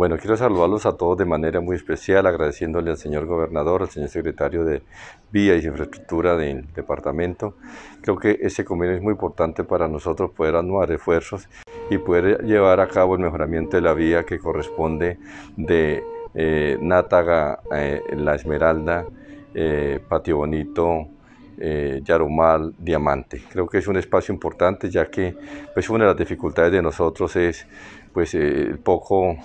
Bueno, quiero saludarlos a todos de manera muy especial, agradeciéndole al señor gobernador, al señor secretario de Vía y Infraestructura del departamento. Creo que ese convenio es muy importante para nosotros poder anular esfuerzos y poder llevar a cabo el mejoramiento de la vía que corresponde de eh, Nátaga, eh, La Esmeralda, eh, Patio Bonito, Yarumal Diamante. Creo que es un espacio importante ya que pues una de las dificultades de nosotros es pues el poco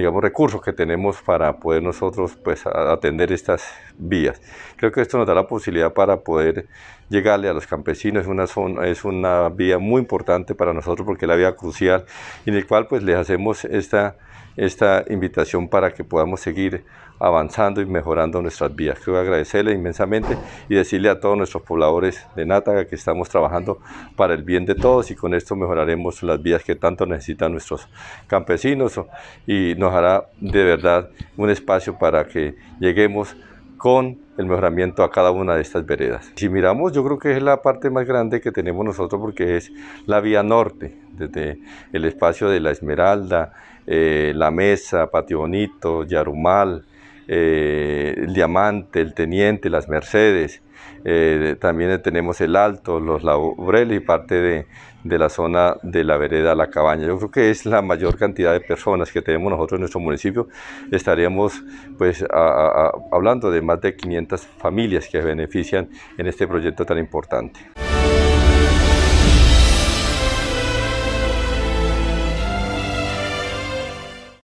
digamos, recursos que tenemos para poder nosotros pues, atender estas vías. Creo que esto nos da la posibilidad para poder llegarle a los campesinos, es una, es una vía muy importante para nosotros porque es la vía crucial en el cual pues les hacemos esta, esta invitación para que podamos seguir avanzando y mejorando nuestras vías. Quiero agradecerle inmensamente y decirle a todos nuestros pobladores de Nátaga que estamos trabajando para el bien de todos y con esto mejoraremos las vías que tanto necesitan nuestros campesinos y de verdad un espacio para que lleguemos con el mejoramiento a cada una de estas veredas. Si miramos, yo creo que es la parte más grande que tenemos nosotros porque es la vía norte, desde el espacio de La Esmeralda, eh, La Mesa, Patio Bonito, Yarumal, eh, el Diamante, el Teniente, las Mercedes. Eh, también tenemos el Alto, los Laureles y parte de, la zona de la vereda La Cabaña. Yo creo que es la mayor cantidad de personas que tenemos nosotros en nuestro municipio. Estaríamos pues, hablando de más de 500 familias que benefician en este proyecto tan importante.